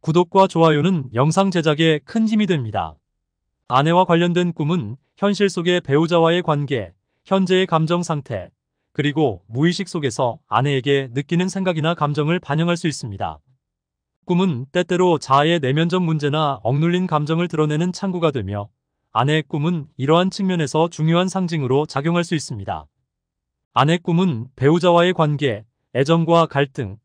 구독과 좋아요는 영상 제작에 큰 힘이 됩니다. 아내와 관련된 꿈은 현실 속의 배우자와의 관계, 현재의 감정 상태, 그리고 무의식 속에서 아내에게 느끼는 생각이나 감정을 반영할 수 있습니다. 꿈은 때때로 자아의 내면적 문제나 억눌린 감정을 드러내는 창구가 되며 아내의 꿈은 이러한 측면에서 중요한 상징으로 작용할 수 있습니다. 아내 꿈은 배우자와의 관계, 애정과 갈등,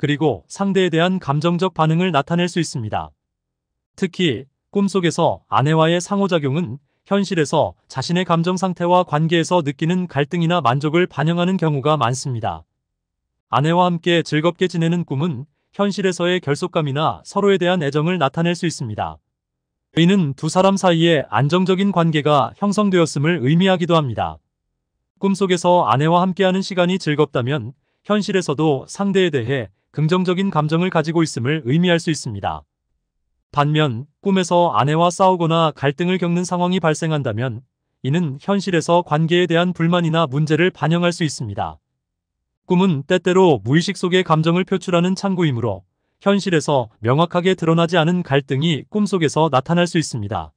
그리고 상대에 대한 감정적 반응을 나타낼 수 있습니다. 특히 꿈속에서 아내와의 상호작용은 현실에서 자신의 감정 상태와 관계에서 느끼는 갈등이나 만족을 반영하는 경우가 많습니다. 아내와 함께 즐겁게 지내는 꿈은 현실에서의 결속감이나 서로에 대한 애정을 나타낼 수 있습니다. 의는 두 사람 사이에 안정적인 관계가 형성되었음을 의미하기도 합니다. 꿈속에서 아내와 함께하는 시간이 즐겁다면 현실에서도 상대에 대해 긍정적인 감정을 가지고 있음을 의미할 수 있습니다. 반면 꿈에서 아내와 싸우거나 갈등을 겪는 상황이 발생한다면 이는 현실에서 관계에 대한 불만이나 문제를 반영할 수 있습니다. 꿈은 때때로 무의식 속의 감정을 표출하는 창구이므로 현실에서 명확하게 드러나지 않은 갈등이 꿈속에서 나타날 수 있습니다.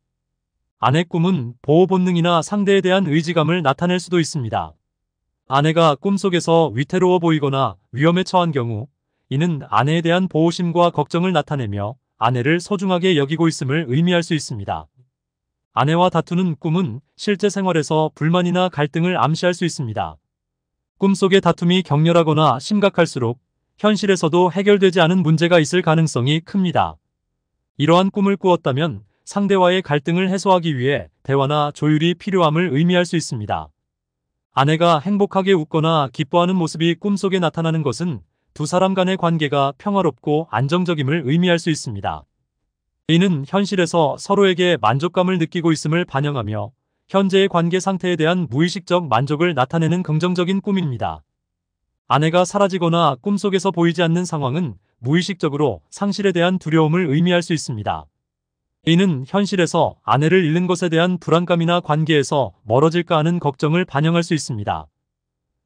아내 꿈은 보호 본능이나 상대에 대한 의지감을 나타낼 수도 있습니다. 아내가 꿈속에서 위태로워 보이거나 위험에 처한 경우 이는 아내에 대한 보호심과 걱정을 나타내며 아내를 소중하게 여기고 있음을 의미할 수 있습니다. 아내와 다투는 꿈은 실제 생활에서 불만이나 갈등을 암시할 수 있습니다. 꿈속의 다툼이 격렬하거나 심각할수록 현실에서도 해결되지 않은 문제가 있을 가능성이 큽니다. 이러한 꿈을 꾸었다면 상대와의 갈등을 해소하기 위해 대화나 조율이 필요함을 의미할 수 있습니다. 아내가 행복하게 웃거나 기뻐하는 모습이 꿈속에 나타나는 것은 두 사람 간의 관계가 평화롭고 안정적임을 의미할 수 있습니다. 이는 현실에서 서로에게 만족감을 느끼고 있음을 반영하며 현재의 관계 상태에 대한 무의식적 만족을 나타내는 긍정적인 꿈입니다. 아내가 사라지거나 꿈속에서 보이지 않는 상황은 무의식적으로 상실에 대한 두려움을 의미할 수 있습니다. 이는 현실에서 아내를 잃는 것에 대한 불안감이나 관계에서 멀어질까 하는 걱정을 반영할 수 있습니다.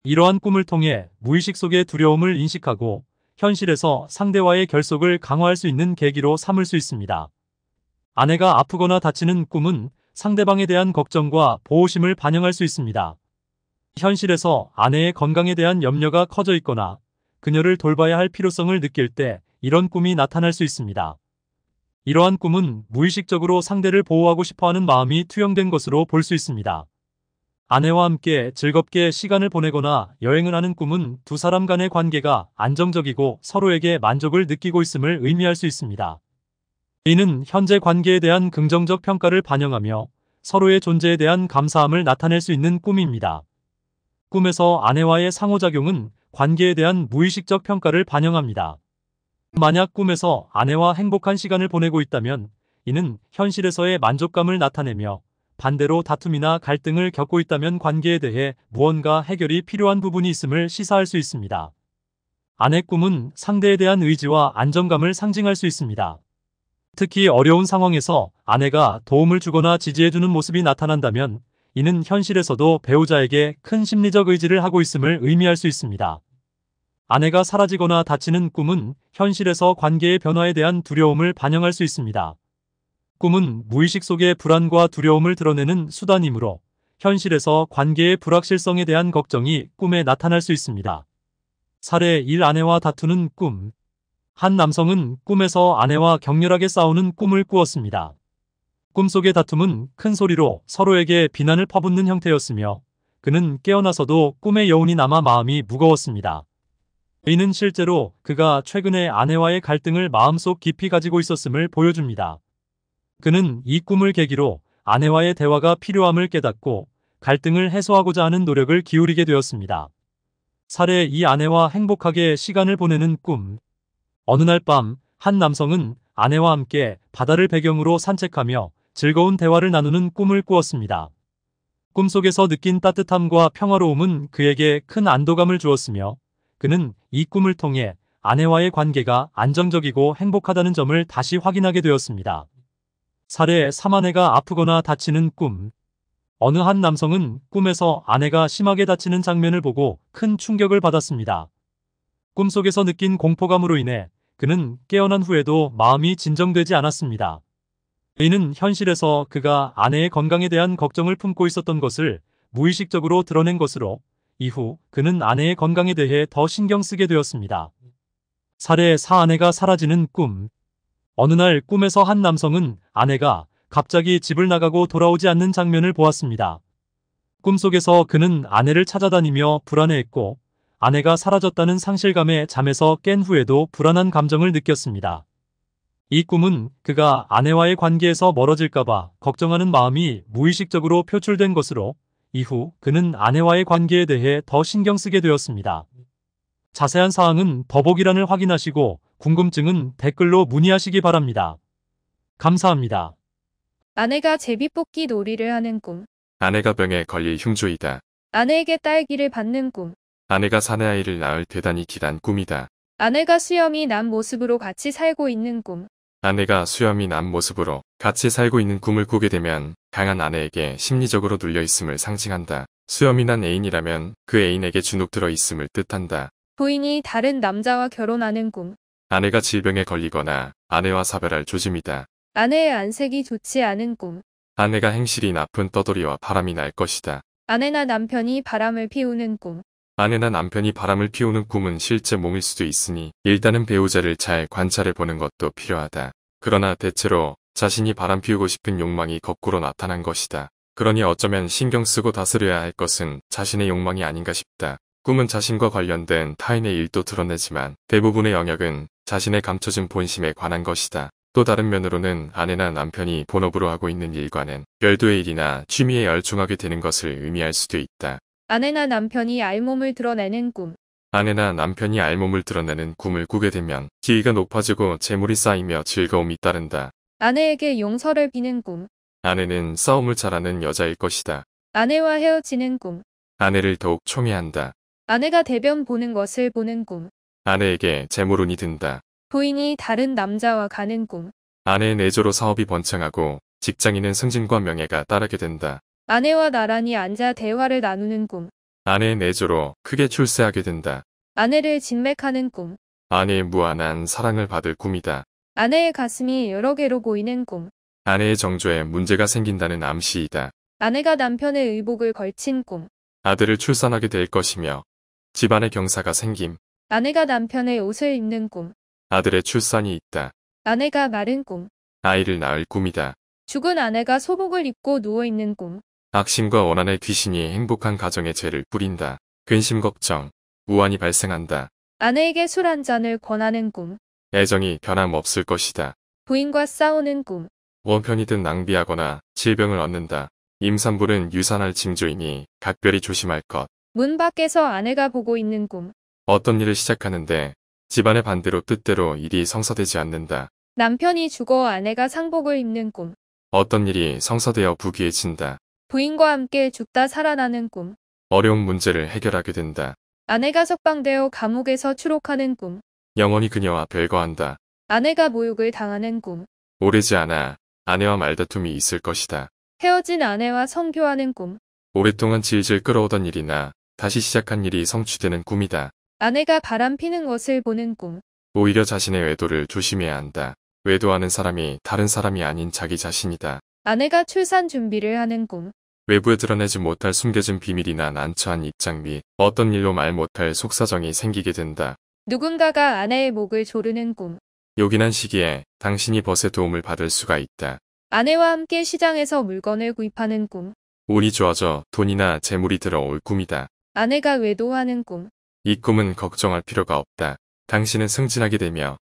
이러한 꿈을 통해 무의식 속의 두려움을 인식하고 현실에서 상대와의 결속을 강화할 수 있는 계기로 삼을 수 있습니다. 아내가 아프거나 다치는 꿈은 상대방에 대한 걱정과 보호심을 반영할 수 있습니다. 현실에서 아내의 건강에 대한 염려가 커져 있거나 그녀를 돌봐야 할 필요성을 느낄 때 이런 꿈이 나타날 수 있습니다. 이러한 꿈은 무의식적으로 상대를 보호하고 싶어하는 마음이 투영된 것으로 볼 수 있습니다. 아내와 함께 즐겁게 시간을 보내거나 여행을 하는 꿈은 두 사람 간의 관계가 안정적이고 서로에게 만족을 느끼고 있음을 의미할 수 있습니다. 이는 현재 관계에 대한 긍정적 평가를 반영하며 서로의 존재에 대한 감사함을 나타낼 수 있는 꿈입니다. 꿈에서 아내와의 상호작용은 관계에 대한 무의식적 평가를 반영합니다. 만약 꿈에서 아내와 행복한 시간을 보내고 있다면 이는 현실에서의 만족감을 나타내며 반대로 다툼이나 갈등을 겪고 있다면 관계에 대해 무언가 해결이 필요한 부분이 있음을 시사할 수 있습니다. 아내 꿈은 상대에 대한 의지와 안정감을 상징할 수 있습니다. 특히 어려운 상황에서 아내가 도움을 주거나 지지해주는 모습이 나타난다면 이는 현실에서도 배우자에게 큰 심리적 의지를 하고 있음을 의미할 수 있습니다. 아내가 사라지거나 다치는 꿈은 현실에서 관계의 변화에 대한 두려움을 반영할 수 있습니다. 꿈은 무의식 속의 불안과 두려움을 드러내는 수단이므로 현실에서 관계의 불확실성에 대한 걱정이 꿈에 나타날 수 있습니다. 사례 1 아내와 다투는 꿈한 남성은 꿈에서 아내와 격렬하게 싸우는 꿈을 꾸었습니다. 꿈속의 다툼은 큰 소리로 서로에게 비난을 퍼붓는 형태였으며 그는 깨어나서도 꿈의 여운이 남아 마음이 무거웠습니다. 이는 실제로 그가 최근에 아내와의 갈등을 마음속 깊이 가지고 있었음을 보여줍니다. 그는 이 꿈을 계기로 아내와의 대화가 필요함을 깨닫고 갈등을 해소하고자 하는 노력을 기울이게 되었습니다. 사례 이 아내와 행복하게 시간을 보내는 꿈. 어느 날 밤 한 남성은 아내와 함께 바다를 배경으로 산책하며 즐거운 대화를 나누는 꿈을 꾸었습니다. 꿈속에서 느낀 따뜻함과 평화로움은 그에게 큰 안도감을 주었으며 그는 이 꿈을 통해 아내와의 관계가 안정적이고 행복하다는 점을 다시 확인하게 되었습니다. 사례 3 아내가 아프거나 다치는 꿈 어느 한 남성은 꿈에서 아내가 심하게 다치는 장면을 보고 큰 충격을 받았습니다. 꿈속에서 느낀 공포감으로 인해 그는 깨어난 후에도 마음이 진정되지 않았습니다. 이는 현실에서 그가 아내의 건강에 대한 걱정을 품고 있었던 것을 무의식적으로 드러낸 것으로 이후 그는 아내의 건강에 대해 더 신경 쓰게 되었습니다. 사례 4 아내가 사라지는 꿈 어느 날 꿈에서 한 남성은 아내가 갑자기 집을 나가고 돌아오지 않는 장면을 보았습니다. 꿈속에서 그는 아내를 찾아다니며 불안해했고 아내가 사라졌다는 상실감에 잠에서 깬 후에도 불안한 감정을 느꼈습니다. 이 꿈은 그가 아내와의 관계에서 멀어질까봐 걱정하는 마음이 무의식적으로 표출된 것으로 이후 그는 아내와의 관계에 대해 더 신경 쓰게 되었습니다. 자세한 사항은 더보기란을 확인하시고 궁금증은 댓글로 문의하시기 바랍니다. 감사합니다. 아내가 제비뽑기 놀이를 하는 꿈. 아내가 병에 걸릴 흉조이다. 아내에게 딸기를 받는 꿈. 아내가 사내아이를 낳을 대단히 길한 꿈이다. 아내가 수염이 난 모습으로 같이 살고 있는 꿈. 아내가 수염이 난 모습으로 같이 살고 있는 꿈을 꾸게 되면 강한 아내에게 심리적으로 눌려 있음을 상징한다. 수염이 난 애인이라면 그 애인에게 주눅 들어 있음을 뜻한다. 부인이 다른 남자와 결혼하는 꿈. 아내가 질병에 걸리거나 아내와 사별할 조짐이다. 아내의 안색이 좋지 않은 꿈. 아내가 행실이 나쁜 떠돌이와 바람이 날 것이다. 아내나 남편이 바람을 피우는 꿈. 아내나 남편이 바람을 피우는 꿈은 실제 몸일 수도 있으니 일단은 배우자를 잘 관찰해 보는 것도 필요하다. 그러나 대체로 자신이 바람 피우고 싶은 욕망이 거꾸로 나타난 것이다. 그러니 어쩌면 신경 쓰고 다스려야 할 것은 자신의 욕망이 아닌가 싶다. 꿈은 자신과 관련된 타인의 일도 드러내지만 대부분의 영역은 자신의 감춰진 본심에 관한 것이다. 또 다른 면으로는 아내나 남편이 본업으로 하고 있는 일과는 별도의 일이나 취미에 열중하게 되는 것을 의미할 수도 있다. 아내나 남편이 알몸을 드러내는 꿈 아내나 남편이 알몸을 드러내는 꿈을 꾸게 되면 기회가 높아지고 재물이 쌓이며 즐거움이 따른다. 아내에게 용서를 비는 꿈 아내는 싸움을 잘하는 여자일 것이다. 아내와 헤어지는 꿈 아내를 더욱 총애한다. 아내가 대변 보는 것을 보는 꿈. 아내에게 재물운이 든다. 부인이 다른 남자와 가는 꿈. 아내의 내조로 사업이 번창하고 직장인은 승진과 명예가 따르게 된다. 아내와 나란히 앉아 대화를 나누는 꿈. 아내의 내조로 크게 출세하게 된다. 아내를 진맥하는 꿈. 아내의 무한한 사랑을 받을 꿈이다. 아내의 가슴이 여러 개로 보이는 꿈. 아내의 정조에 문제가 생긴다는 암시이다. 아내가 남편의 의복을 걸친 꿈. 아들을 출산하게 될 것이며 집안의 경사가 생김. 아내가 남편의 옷을 입는 꿈. 아들의 출산이 있다. 아내가 마른 꿈. 아이를 낳을 꿈이다. 죽은 아내가 소복을 입고 누워있는 꿈. 악심과 원한의 귀신이 행복한 가정에 죄를 뿌린다. 근심 걱정, 우환이 발생한다. 아내에게 술 한 잔을 권하는 꿈. 애정이 변함없을 것이다. 부인과 싸우는 꿈. 원편이든 낭비하거나 질병을 얻는다. 임산부는 유산할 징조이니 각별히 조심할 것. 문 밖에서 아내가 보고 있는 꿈. 어떤 일을 시작하는데 집안의 반대로 뜻대로 일이 성사되지 않는다. 남편이 죽어 아내가 상복을 입는 꿈. 어떤 일이 성사되어 부귀해진다. 부인과 함께 죽다 살아나는 꿈. 어려운 문제를 해결하게 된다. 아내가 석방되어 감옥에서 추록하는 꿈. 영원히 그녀와 별거한다. 아내가 모욕을 당하는 꿈. 오래지 않아 아내와 말다툼이 있을 것이다. 헤어진 아내와 성교하는 꿈. 오랫동안 질질 끌어오던 일이나 다시 시작한 일이 성취되는 꿈이다. 아내가 바람 피는 것을 보는 꿈. 오히려 자신의 외도를 조심해야 한다. 외도하는 사람이 다른 사람이 아닌 자기 자신이다. 아내가 출산 준비를 하는 꿈. 외부에 드러내지 못할 숨겨진 비밀이나 난처한 입장 및 어떤 일로 말 못할 속사정이 생기게 된다. 누군가가 아내의 목을 조르는 꿈. 요긴한 시기에 당신이 벗의 도움을 받을 수가 있다. 아내와 함께 시장에서 물건을 구입하는 꿈. 운이 좋아져 돈이나 재물이 들어올 꿈이다. 아내가 외도하는 꿈. 이 꿈은 걱정할 필요가 없다. 당신은 승진하게 되며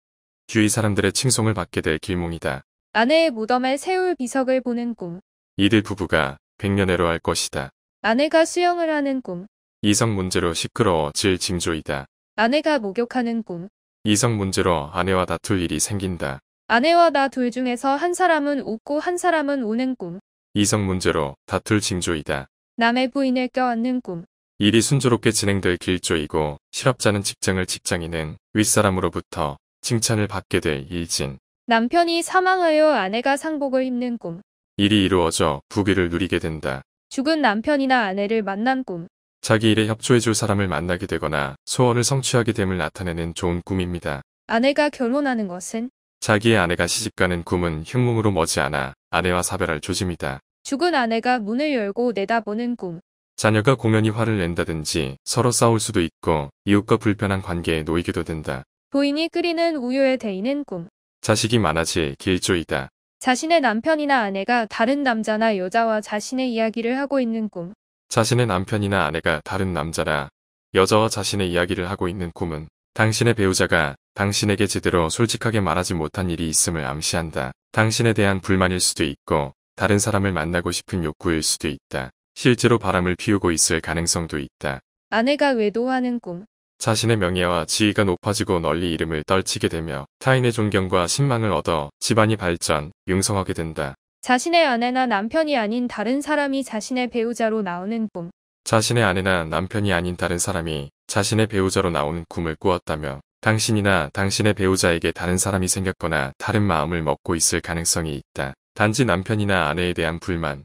주위 사람들의 칭송을 받게 될 길몽이다. 아내의 무덤에 세울 비석을 보는 꿈. 이들 부부가 백년해로 할 것이다. 아내가 수영을 하는 꿈. 이성 문제로 시끄러워질 징조이다. 아내가 목욕하는 꿈. 이성 문제로 아내와 다툴 일이 생긴다. 아내와 나 둘 중에서 한 사람은 웃고 한 사람은 우는 꿈. 이성 문제로 다툴 징조이다. 남의 부인을 껴안는 꿈. 일이 순조롭게 진행될 길조이고 실업자는 직장을 직장인은 윗사람으로부터 칭찬을 받게 될 일진. 남편이 사망하여 아내가 상복을 입는 꿈. 일이 이루어져 부귀를 누리게 된다. 죽은 남편이나 아내를 만난 꿈. 자기 일에 협조해줄 사람을 만나게 되거나 소원을 성취하게 됨을 나타내는 좋은 꿈입니다. 아내가 결혼하는 것은 자기의 아내가 시집가는 꿈은 흉몽으로 머지않아 아내와 사별할 조짐이다. 죽은 아내가 문을 열고 내다보는 꿈. 자녀가 공연히 화를 낸다든지 서로 싸울 수도 있고 이웃과 불편한 관계에 놓이기도 된다. 부인이 끓이는 우유에 데이는 꿈. 자식이 많아질 길조이다. 자신의 남편이나 아내가 다른 남자나 여자와 자신의 이야기를 하고 있는 꿈. 자신의 남편이나 아내가 다른 남자라 여자와 자신의 이야기를 하고 있는 꿈은 당신의 배우자가 당신에게 제대로 솔직하게 말하지 못한 일이 있음을 암시한다. 당신에 대한 불만일 수도 있고 다른 사람을 만나고 싶은 욕구일 수도 있다. 실제로 바람을 피우고 있을 가능성도 있다. 아내가 외도하는 꿈. 자신의 명예와 지위가 높아지고 널리 이름을 떨치게 되며 타인의 존경과 신망을 얻어 집안이 발전, 융성하게 된다. 자신의 아내나 남편이 아닌 다른 사람이 자신의 배우자로 나오는 꿈. 자신의 아내나 남편이 아닌 다른 사람이 자신의 배우자로 나오는 꿈을 꾸었다며 당신이나 당신의 배우자에게 다른 사람이 생겼거나 다른 마음을 먹고 있을 가능성이 있다. 단지 남편이나 아내에 대한 불만,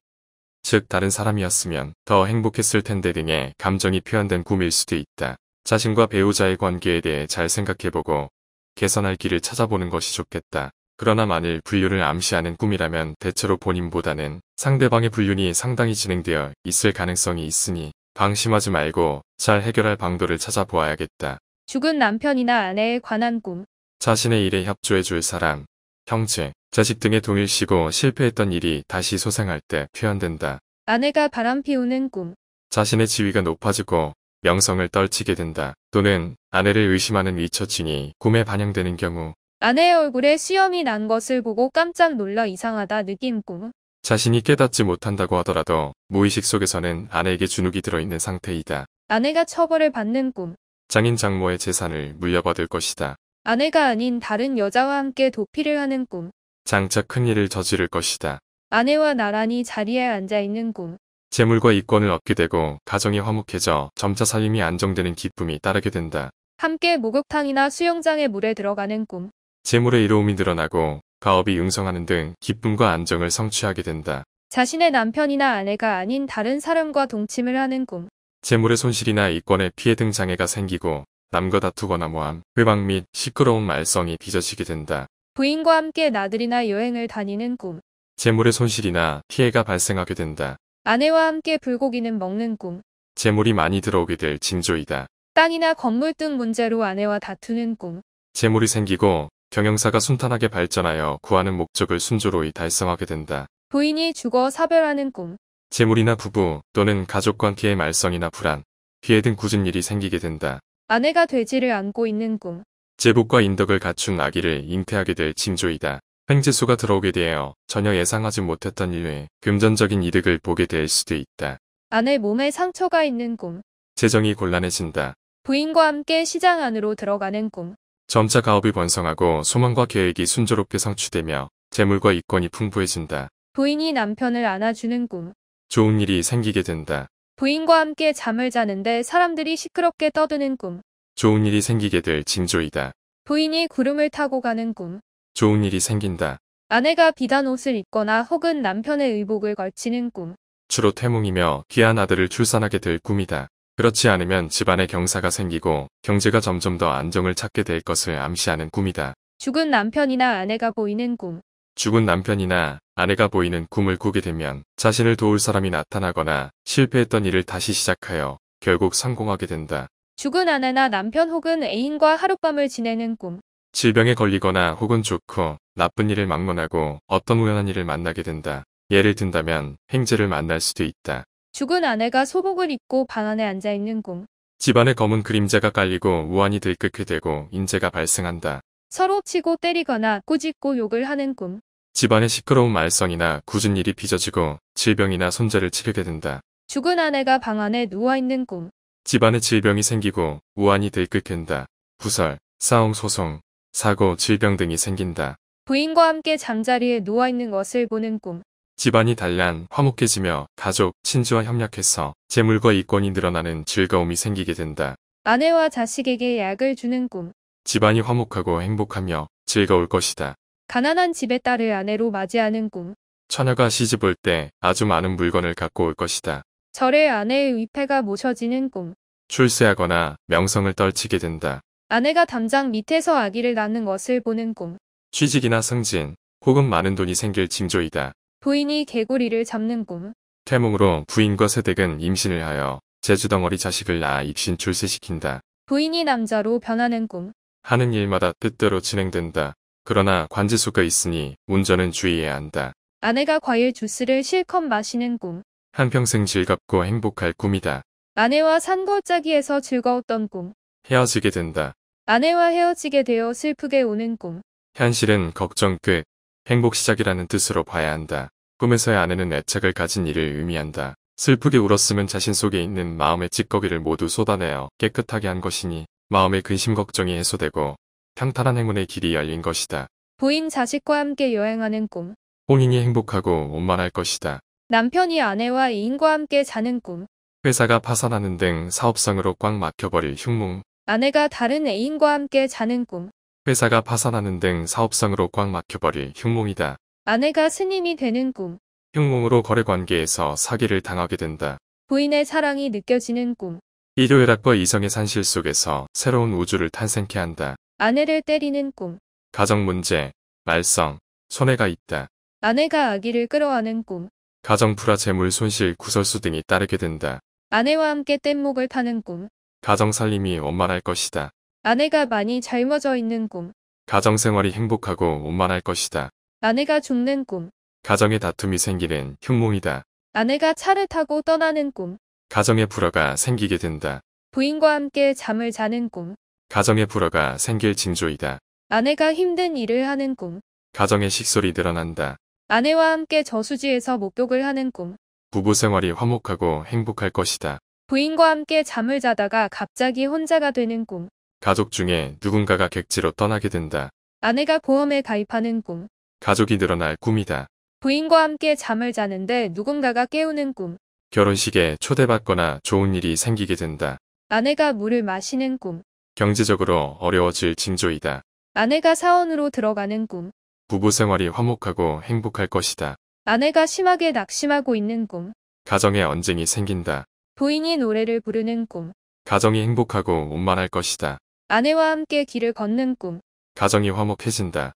즉 다른 사람이었으면 더 행복했을 텐데 등의 감정이 표현된 꿈일 수도 있다. 자신과 배우자의 관계에 대해 잘 생각해보고 개선할 길을 찾아보는 것이 좋겠다. 그러나 만일 불륜을 암시하는 꿈이라면 대체로 본인보다는 상대방의 불륜이 상당히 진행되어 있을 가능성이 있으니 방심하지 말고 잘 해결할 방도를 찾아보아야겠다. 죽은 남편이나 아내에 관한 꿈. 자신의 일에 협조해 줄 사람, 형제, 자식 등의 동일시고 실패했던 일이 다시 소생할때 표현된다. 아내가 바람 피우는 꿈. 자신의 지위가 높아지고 명성을 떨치게 된다. 또는 아내를 의심하는 위처증이 꿈에 반영되는 경우 아내의 얼굴에 수염이 난 것을 보고 깜짝 놀라 이상하다 느낀 꿈. 자신이 깨닫지 못한다고 하더라도 무의식 속에서는 아내에게 주눅이 들어있는 상태이다. 아내가 처벌을 받는 꿈. 장인 장모의 재산을 물려받을 것이다. 아내가 아닌 다른 여자와 함께 도피를 하는 꿈. 장차 큰일을 저지를 것이다. 아내와 나란히 자리에 앉아 있는 꿈. 재물과 이권을 얻게 되고 가정이 화목해져 점차 살림이 안정되는 기쁨이 따르게 된다. 함께 목욕탕이나 수영장에 물에 들어가는 꿈. 재물의 이로움이 늘어나고 가업이 융성하는 등 기쁨과 안정을 성취하게 된다. 자신의 남편이나 아내가 아닌 다른 사람과 동침을 하는 꿈. 재물의 손실이나 이권의 피해 등 장애가 생기고 남과 다투거나 모함, 회방 및 시끄러운 말썽이 빚어지게 된다. 부인과 함께 나들이나 여행을 다니는 꿈. 재물의 손실이나 피해가 발생하게 된다. 아내와 함께 불고기는 먹는 꿈. 재물이 많이 들어오게 될 징조이다. 땅이나 건물 등 문제로 아내와 다투는 꿈. 재물이 생기고 경영사가 순탄하게 발전하여 구하는 목적을 순조로이 달성하게 된다. 부인이 죽어 사별하는 꿈. 재물이나 부부 또는 가족 관계의 말썽이나 불안, 피해 등 굳은 일이 생기게 된다. 아내가 되지를 않고 있는 꿈. 제복과 인덕을 갖춘 아기를 잉태하게 될 징조이다. 횡재수가 들어오게 되어 전혀 예상하지 못했던 일에 금전적인 이득을 보게 될 수도 있다. 아내 몸에 상처가 있는 꿈. 재정이 곤란해진다. 부인과 함께 시장 안으로 들어가는 꿈. 점차 가업이 번성하고 소망과 계획이 순조롭게 성취되며 재물과 이권이 풍부해진다. 부인이 남편을 안아주는 꿈. 좋은 일이 생기게 된다. 부인과 함께 잠을 자는데 사람들이 시끄럽게 떠드는 꿈. 좋은 일이 생기게 될 징조이다. 부인이 구름을 타고 가는 꿈. 좋은 일이 생긴다. 아내가 비단 옷을 입거나 혹은 남편의 의복을 걸치는 꿈. 주로 태몽이며 귀한 아들을 출산하게 될 꿈이다. 그렇지 않으면 집안에 경사가 생기고 경제가 점점 더 안정을 찾게 될 것을 암시하는 꿈이다. 죽은 남편이나 아내가 보이는 꿈. 죽은 남편이나 아내가 보이는 꿈을 꾸게 되면 자신을 도울 사람이 나타나거나 실패했던 일을 다시 시작하여 결국 성공하게 된다. 죽은 아내나 남편 혹은 애인과 하룻밤을 지내는 꿈. 질병에 걸리거나 혹은 좋고 나쁜 일을 막론하고 어떤 우연한 일을 만나게 된다. 예를 든다면 행제를 만날 수도 있다. 죽은 아내가 소복을 입고 방 안에 앉아있는 꿈. 집안에 검은 그림자가 깔리고 우환이 들끓게 되고 인재가 발생한다. 서로 치고 때리거나 꾸짖고 욕을 하는 꿈. 집안의 시끄러운 말썽이나 굳은 일이 빚어지고 질병이나 손자를 치르게 된다. 죽은 아내가 방 안에 누워있는 꿈. 집안에 질병이 생기고 우환이 들끓는다. 부설, 싸움, 소송, 사고, 질병 등이 생긴다. 부인과 함께 잠자리에 누워있는 것을 보는 꿈. 집안이 단란, 화목해지며 가족, 친지와 협력해서 재물과 이권이 늘어나는 즐거움이 생기게 된다. 아내와 자식에게 약을 주는 꿈. 집안이 화목하고 행복하며 즐거울 것이다. 가난한 집의 딸을 아내로 맞이하는 꿈. 처녀가 시집 올때 아주 많은 물건을 갖고 올 것이다. 절의 아내의 위패가 모셔지는 꿈. 출세하거나 명성을 떨치게 된다. 아내가 담장 밑에서 아기를 낳는 것을 보는 꿈. 취직이나 승진, 혹은 많은 돈이 생길 징조이다. 부인이 개구리를 잡는 꿈. 태몽으로 부인과 새댁은 임신을 하여 제주덩어리 자식을 낳아 입신 출세시킨다. 부인이 남자로 변하는 꿈. 하는 일마다 뜻대로 진행된다. 그러나 관제수가 있으니 운전은 주의해야 한다. 아내가 과일 주스를 실컷 마시는 꿈. 한평생 즐겁고 행복할 꿈이다. 아내와 산골짜기에서 즐거웠던 꿈. 헤어지게 된다. 아내와 헤어지게 되어 슬프게 우는 꿈. 현실은 걱정 끝, 행복 시작이라는 뜻으로 봐야 한다. 꿈에서의 아내는 애착을 가진 일을 의미한다. 슬프게 울었으면 자신 속에 있는 마음의 찌꺼기를 모두 쏟아내어 깨끗하게 한 것이니 마음의 근심 걱정이 해소되고 평탄한 행운의 길이 열린 것이다. 부인 자식과 함께 여행하는 꿈. 혼인이 행복하고 원만할 것이다. 남편이 아내와 이인과 함께 자는 꿈. 회사가 파산하는 등 사업상으로 꽉 막혀버릴 흉몽. 아내가 다른 애인과 함께 자는 꿈. 회사가 파산하는 등 사업상으로 꽉 막혀버릴 흉몽이다. 아내가 스님이 되는 꿈. 흉몽으로 거래관계에서 사기를 당하게 된다. 부인의 사랑이 느껴지는 꿈. 일요일학과 이성의 산실 속에서 새로운 우주를 탄생케 한다. 아내를 때리는 꿈. 가정 문제, 말썽, 손해가 있다. 아내가 아기를 끌어안은 꿈. 가정 불화 재물 손실 구설수 등이 따르게 된다. 아내와 함께 뗏목을 타는 꿈. 가정 살림이 원만할 것이다. 아내가 많이 젊어져 있는 꿈. 가정 생활이 행복하고 원만할 것이다. 아내가 죽는 꿈. 가정의 다툼이 생기는 흉몽이다. 아내가 차를 타고 떠나는 꿈. 가정의 불화가 생기게 된다. 부인과 함께 잠을 자는 꿈. 가정의 불화가 생길 징조이다. 아내가 힘든 일을 하는 꿈. 가정의 식솔이 늘어난다. 아내와 함께 저수지에서 목욕을 하는 꿈. 부부 생활이 화목하고 행복할 것이다. 부인과 함께 잠을 자다가 갑자기 혼자가 되는 꿈. 가족 중에 누군가가 객지로 떠나게 된다. 아내가 보험에 가입하는 꿈. 가족이 늘어날 꿈이다. 부인과 함께 잠을 자는데 누군가가 깨우는 꿈. 결혼식에 초대받거나 좋은 일이 생기게 된다. 아내가 물을 마시는 꿈. 경제적으로 어려워질 징조이다. 아내가 사원으로 들어가는 꿈. 부부 생활이 화목하고 행복할 것이다. 아내가 심하게 낙심하고 있는 꿈. 가정에 언쟁이 생긴다. 부인이 노래를 부르는 꿈. 가정이 행복하고 온만할 것이다. 아내와 함께 길을 걷는 꿈. 가정이 화목해진다.